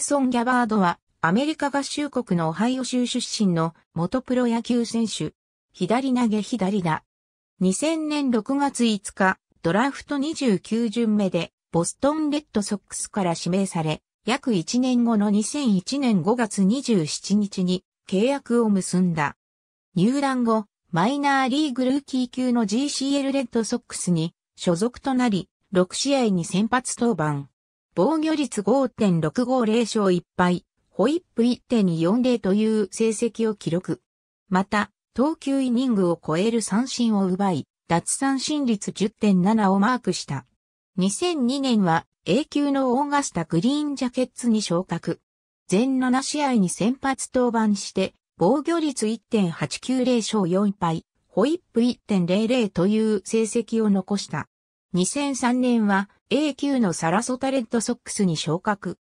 ペソン・ギャバードは、アメリカ合衆国のオハイオ州出身の元プロ野球選手。左投げ左だ。2000年6月5日、ドラフト29巡目で、ボストンレッドソックスから指名され、約1年後の2001年5月27日に契約を結んだ。入団後、マイナーリーグルーキー級の GCL レッドソックスに所属となり、6試合に先発登板。防御率5.650勝1敗、ホイップ1.40という成績を記録。また、投球イニングを超える三振を奪い、脱三振率10.7をマークした。2002年は A 級のオーガスタグリーンジャケッツに昇格。全7試合に先発登板して、防御率1.890勝4敗、ホイップ1.00という成績を残した。2003年は A 級のサラソタレッドソックスに昇格。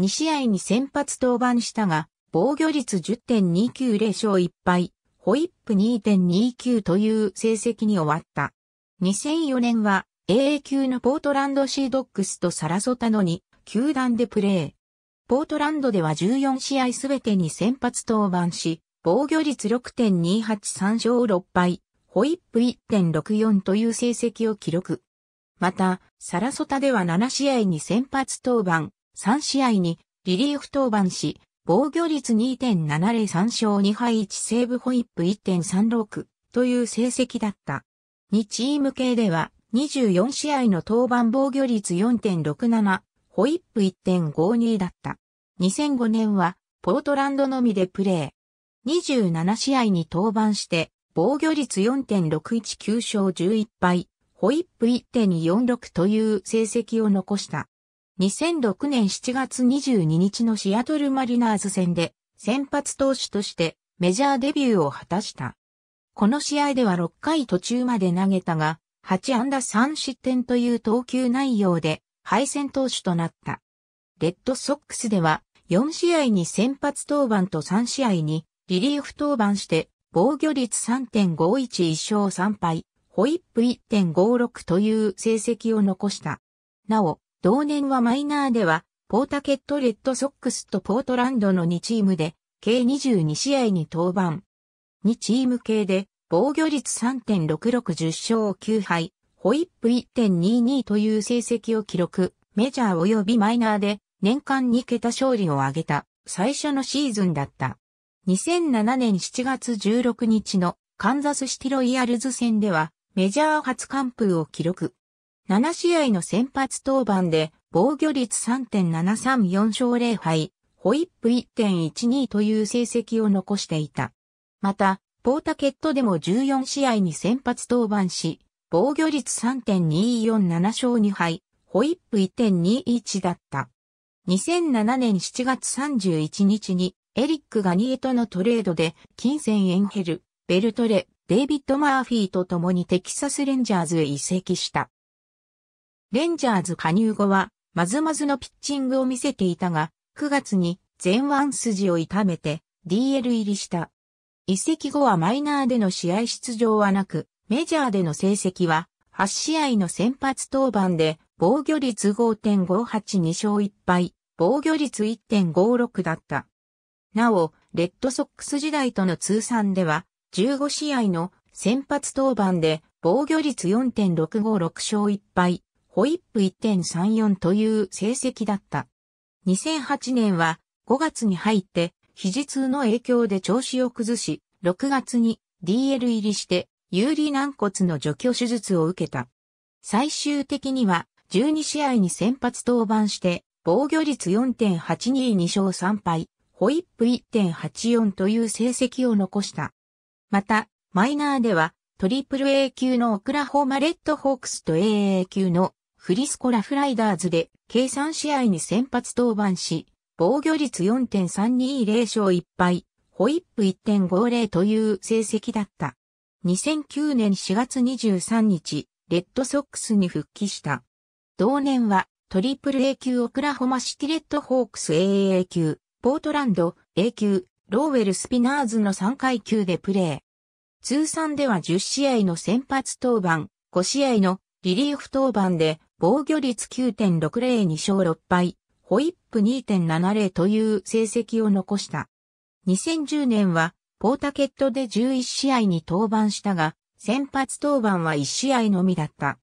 2試合に先発登板したが、防御率10.290勝1敗、ホイップ2.29という成績に終わった。2004年は a 級のポートランドシードックスとサラソタのに球団でプレー。ポートランドでは14試合すべてに先発登板し、防御率6.283勝6敗、ホイップ1.64という成績を記録。また、サラソタでは7試合に先発登板、3試合にリリーフ登板し、防御率2.703勝2敗1セーブホイップ1.36という成績だった。2チーム系では24試合の登板防御率4.67、ホイップ1.52だった。2005年はポートランドのみでプレー。27試合に登板して防御率4.619勝11敗、ホイップ1.46という成績を残した。2006年7月22日のシアトルマリナーズ戦で先発投手としてメジャーデビューを果たした。この試合では6回途中まで投げたが、8安打3失点という投球内容で敗戦投手となった。レッドソックスでは4試合に先発登板と3試合にリリーフ登板して防御率3.511勝3敗、ホイップ1.56という成績を残した。なお、同年はマイナーでは、ポータケットレッドソックスとポートランドの2チームで、計22試合に登板。2チーム系で、防御率3.6610勝9敗、ホイップ1.22という成績を記録、メジャー及びマイナーで、年間2桁勝利を挙げた、最初のシーズンだった。2007年7月16日のカンザスシティロイヤルズ戦では、メジャー初完封を記録。7試合の先発登板で防御率3.734勝0敗、ホイップ1.12という成績を残していた。また、ポータケットでも14試合に先発登板し、防御率3.247勝2敗、ホイップ1.21だった。2007年7月31日にエリック・ガニエとのトレードで、金銭エンヘル、ベルトレ、デイビッド・マーフィーと共にテキサス・レンジャーズへ移籍した。レンジャーズ加入後は、まずまずのピッチングを見せていたが、9月に前腕筋を痛めて DL 入りした。移籍後はマイナーでの試合出場はなく、メジャーでの成績は8試合の先発登板で防御率5.582勝1敗、防御率1.56だった。なお、レッドソックス時代との通算では15試合の先発登板で防御率4.656勝1敗、ホイップ1.34という成績だった。2008年は5月に入って肘痛の影響で調子を崩し、6月に DL 入りして有利軟骨の除去手術を受けた。最終的には12試合に先発登板して防御率4.822勝3敗、ホイップ1.84という成績を残した。また、マイナーでは、トリプル A 級のオクラホーマレッドホークスと AA 級のフリスコラフライダーズで、計算試合に先発登板し、防御率4.320勝1敗、ホイップ1.50という成績だった。2009年4月23日、レッドソックスに復帰した。同年は、トリプル A 級オクラホマシティレッドホークス AA 級、ポートランド A 級、ローウェル・スピナーズの3階級でプレー。通算では10試合の先発登板、5試合のリリーフ登板で防御率9.602勝6敗、ホイップ2.70という成績を残した。2010年はポータケットで11試合に登板したが、先発登板は1試合のみだった。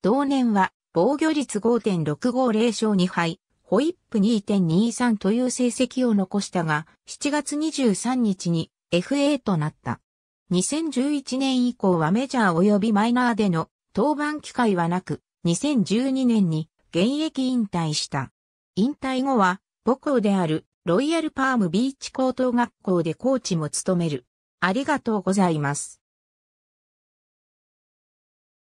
同年は防御率5.650勝2敗、ホイップ2.23という成績を残したが、7月23日に FA となった。2011年以降はメジャー及びマイナーでの登板機会はなく、2012年に現役引退した。引退後は母校であるロイヤルパームビーチ高等学校でコーチも務める。ありがとうございます。